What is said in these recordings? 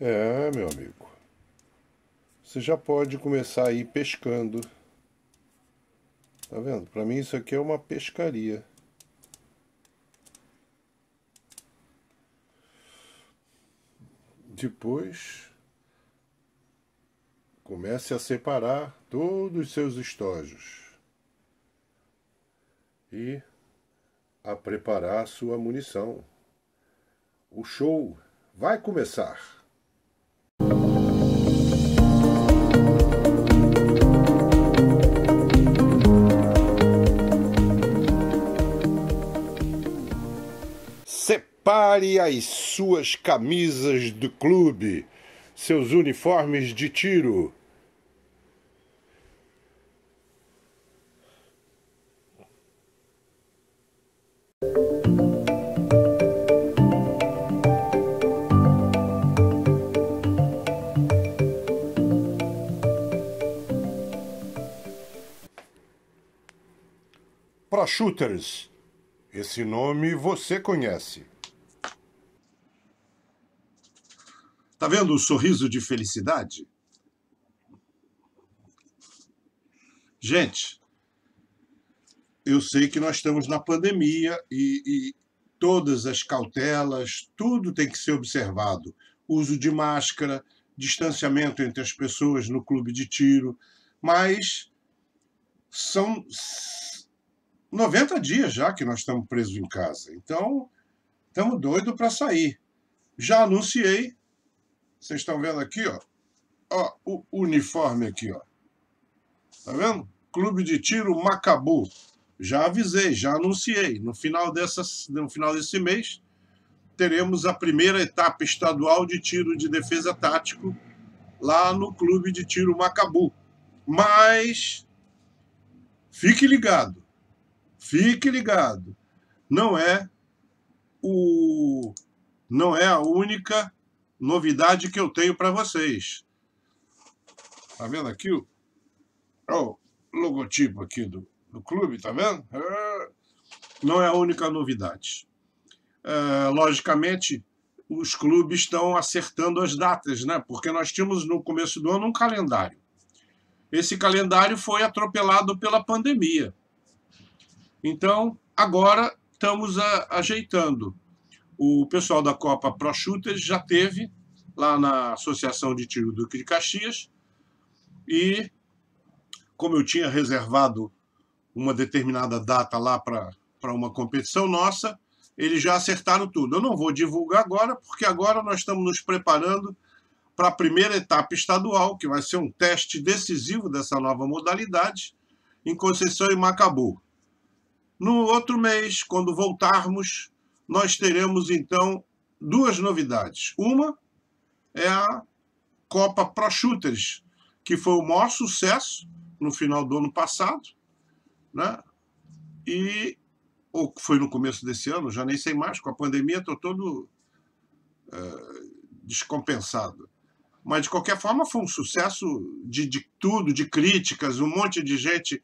É, meu amigo. Você já pode começar aí pescando. Tá vendo? Para mim isso aqui é uma pescaria. Depois, comece a separar todos os seus estojos e a preparar sua munição. O show vai começar. Prepare as suas camisas do clube, seus uniformes de tiro. shooters, Esse nome você conhece. Tá vendo o sorriso de felicidade? Gente, eu sei que nós estamos na pandemia e, e, todas as cautelas, tudo tem que ser observado. Uso de máscara, distanciamento entre as pessoas no clube de tiro, mas são 90 dias já que nós estamos presos em casa. Então, estamos doidos para sair. Já anunciei vocês estão vendo aqui, ó, ó, o uniforme aqui, ó. Tá vendo? Clube de Tiro Macabu. Já avisei, já anunciei. No final, dessas, no final desse mês, teremos a primeira etapa estadual de tiro de defesa tático lá no Clube de Tiro Macabu. Mas fique ligado, fique ligado. Não é o, não é a única novidade que eu tenho para vocês. Tá vendo aqui o, é o logotipo aqui do, do clube, tá vendo? É, não é a única novidade. É, logicamente, os clubes estão acertando as datas, né? Porque nós tínhamos no começo do ano um calendário. Esse calendário foi atropelado pela pandemia. Então, agora estamos a, ajeitando o pessoal da Copa Pro Shooters já teve lá na Associação de Tiro Duque de Caxias e como eu tinha reservado uma determinada data lá para uma competição nossa, eles já acertaram tudo. Eu não vou divulgar agora, porque agora nós estamos nos preparando para a primeira etapa estadual, que vai ser um teste decisivo dessa nova modalidade, em Conceição e Macabu. No outro mês, quando voltarmos, nós teremos então duas novidades. Uma é a Copa Pro Shooters, que foi o maior sucesso no final do ano passado, né? E ou foi no começo desse ano, já nem sei mais, com a pandemia estou todo é, descompensado. Mas, de qualquer forma, foi um sucesso de, de tudo, de críticas, um monte de gente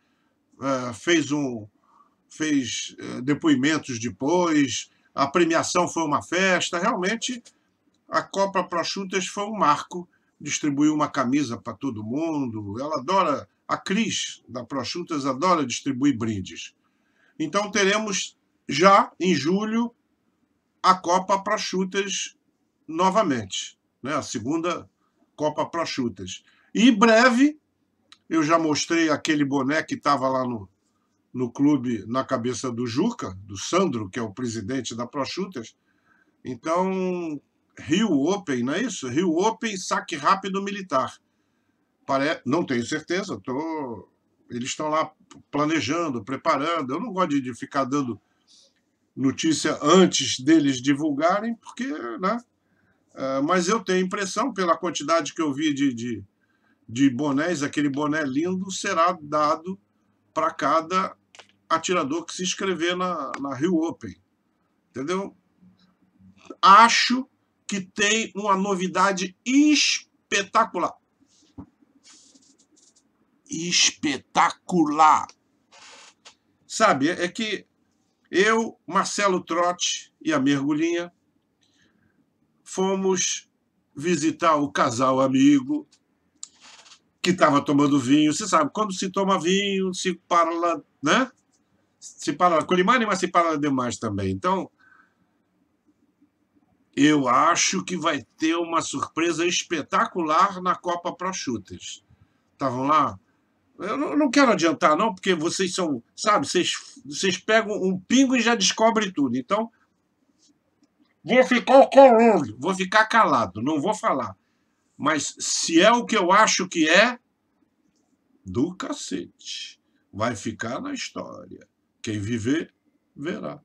é, fez, um, fez é, depoimentos depois, a premiação foi uma festa. Realmente, a Copa Prosciutas foi um marco. Distribuiu uma camisa para todo mundo. Ela adora, a Cris da Prosciutas adora distribuir brindes. Então teremos já em julho a Copa Prosciutas novamente, né? a segunda Copa Prosciutas. E breve, eu já mostrei aquele boné que estava lá no, no clube na cabeça do Juca, do Sandro, que é o presidente da Prochutas. Então, Rio Open, não é isso? Rio Open, saque rápido militar. Pare... Não tenho certeza, tô... eles estão lá planejando, preparando. Eu não gosto de ficar dando notícia antes deles divulgarem, porque, né? É, mas eu tenho a impressão, pela quantidade que eu vi de, de, de bonés, aquele boné lindo será dado para cada atirador que se inscrever na, na Rio Open. Entendeu? Acho que tem uma novidade espetacular. Espetacular. Sabe, é que eu, Marcelo Trotti e a Mergulhinha fomos visitar o casal amigo que estava tomando vinho. Você sabe, quando se toma vinho, se parla, né? si parla Colimani, mas se para demais também. Então, eu acho que vai ter uma surpresa espetacular na Copa Pro Chutes. Estavam lá? Eu não quero adiantar, não, porque vocês são, sabe, vocês, vocês pegam um pingo e já descobrem tudo. Então, vou ficar calado, vou ficar calado, não vou falar. Mas se é o que eu acho que é, do cacete. Vai ficar na história. Quem viver, verá.